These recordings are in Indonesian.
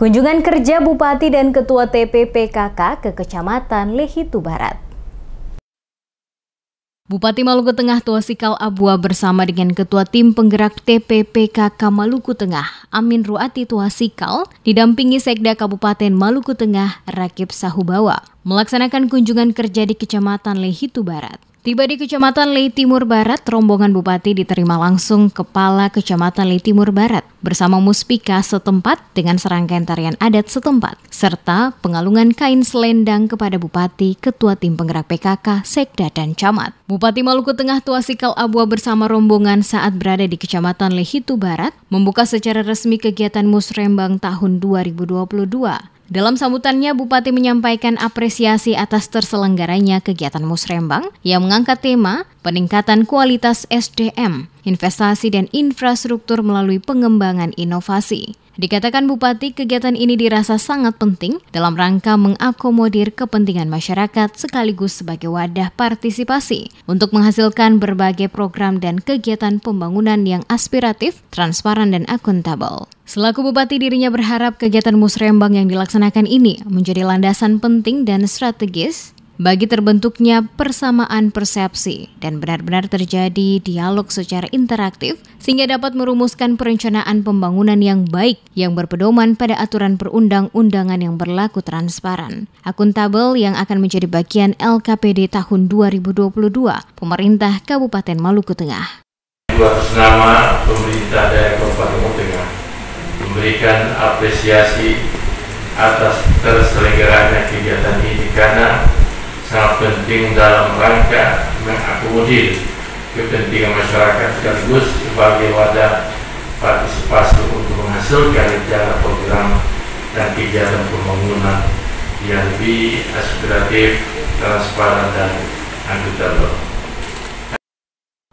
Kunjungan kerja Bupati dan Ketua TPPKK ke Kecamatan Lehitu Barat. Bupati Maluku Tengah Sikal Abua bersama dengan Ketua Tim Penggerak TPPKK Maluku Tengah, Amin Ruati Sikal, didampingi Sekda Kabupaten Maluku Tengah, Rakib Sahubawa, melaksanakan kunjungan kerja di Kecamatan Lehitu Barat. Tiba di Kecamatan Lei Timur Barat, rombongan bupati diterima langsung Kepala Kecamatan Lei Timur Barat bersama muspika setempat dengan serangkaian tarian adat setempat, serta pengalungan kain selendang kepada bupati, ketua tim penggerak PKK, sekda, dan camat. Bupati Maluku Tengah Tua Sikal Abua bersama rombongan saat berada di Kecamatan Lehitu Barat membuka secara resmi kegiatan Musrembang tahun 2022. Dalam sambutannya, Bupati menyampaikan apresiasi atas terselenggaranya kegiatan Musrembang yang mengangkat tema peningkatan kualitas SDM, investasi dan infrastruktur melalui pengembangan inovasi. Dikatakan Bupati, kegiatan ini dirasa sangat penting dalam rangka mengakomodir kepentingan masyarakat sekaligus sebagai wadah partisipasi untuk menghasilkan berbagai program dan kegiatan pembangunan yang aspiratif, transparan, dan akuntabel. Selaku bupati dirinya berharap kegiatan musrembang yang dilaksanakan ini menjadi landasan penting dan strategis bagi terbentuknya persamaan persepsi dan benar-benar terjadi dialog secara interaktif sehingga dapat merumuskan perencanaan pembangunan yang baik yang berpedoman pada aturan perundang-undangan yang berlaku transparan. Akuntabel yang akan menjadi bagian LKPD tahun 2022 pemerintah Kabupaten Maluku Tengah. Buat nama pemerintah daerah Kabupaten Maluku Tengah memberikan apresiasi atas terselenggaranya kegiatan ini karena sangat penting dalam rangka mengakomodir kepentingan masyarakat sekaligus sebagai wadah partisipasi untuk menghasilkan rencana program dan kegiatan pembangunan yang lebih aspiratif, transparan, dan akuntabel.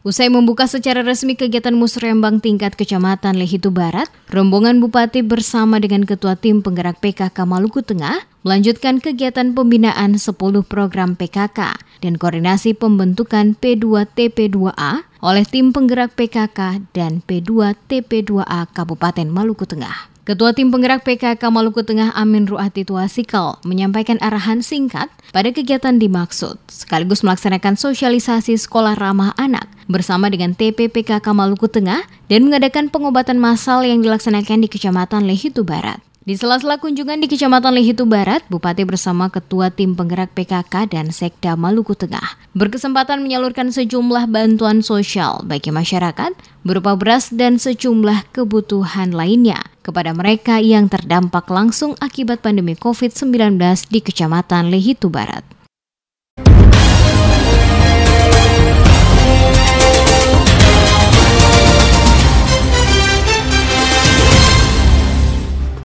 Usai membuka secara resmi kegiatan musrembang tingkat Kecamatan Lehitu Barat, rombongan Bupati bersama dengan Ketua Tim Penggerak PKK Maluku Tengah melanjutkan kegiatan pembinaan 10 program PKK dan koordinasi pembentukan P2TP2A oleh tim penggerak PKK dan P2TP2A Kabupaten Maluku Tengah. Ketua Tim Penggerak PKK Maluku Tengah Amin Ruati Sikal menyampaikan arahan singkat pada kegiatan dimaksud, sekaligus melaksanakan sosialisasi sekolah ramah anak bersama dengan TPPKK Maluku Tengah dan mengadakan pengobatan massal yang dilaksanakan di Kecamatan Lehitu Barat. Di sela-sela kunjungan di Kecamatan Lihitu Barat, Bupati bersama Ketua Tim Penggerak PKK dan Sekda Maluku Tengah berkesempatan menyalurkan sejumlah bantuan sosial bagi masyarakat berupa beras dan sejumlah kebutuhan lainnya kepada mereka yang terdampak langsung akibat pandemi COVID-19 di Kecamatan Lihitu Barat.